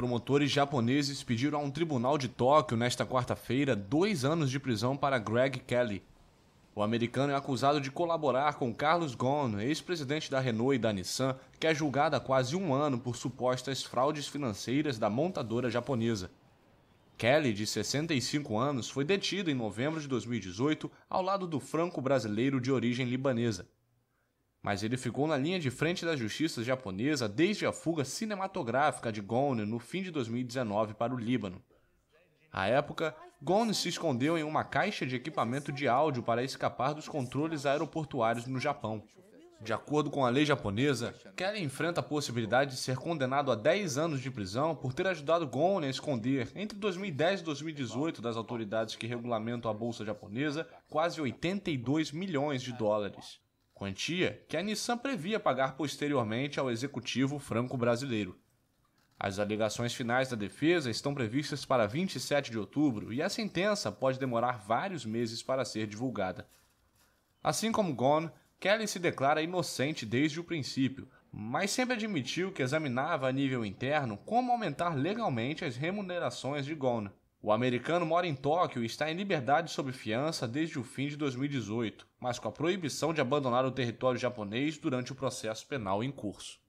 Promotores japoneses pediram a um tribunal de Tóquio nesta quarta-feira dois anos de prisão para Greg Kelly. O americano é acusado de colaborar com Carlos Ghosn, ex-presidente da Renault e da Nissan, que é julgado há quase um ano por supostas fraudes financeiras da montadora japonesa. Kelly, de 65 anos, foi detido em novembro de 2018 ao lado do franco-brasileiro de origem libanesa. Mas ele ficou na linha de frente da justiça japonesa desde a fuga cinematográfica de Gone no fim de 2019 para o Líbano. À época, Gone se escondeu em uma caixa de equipamento de áudio para escapar dos controles aeroportuários no Japão. De acordo com a lei japonesa, Kelly enfrenta a possibilidade de ser condenado a 10 anos de prisão por ter ajudado Gone a esconder, entre 2010 e 2018, das autoridades que regulamentam a bolsa japonesa, quase 82 milhões de dólares quantia que a Nissan previa pagar posteriormente ao executivo franco-brasileiro. As alegações finais da defesa estão previstas para 27 de outubro e a sentença pode demorar vários meses para ser divulgada. Assim como Gone, Kelly se declara inocente desde o princípio, mas sempre admitiu que examinava a nível interno como aumentar legalmente as remunerações de Gone o americano mora em Tóquio e está em liberdade sob fiança desde o fim de 2018, mas com a proibição de abandonar o território japonês durante o processo penal em curso.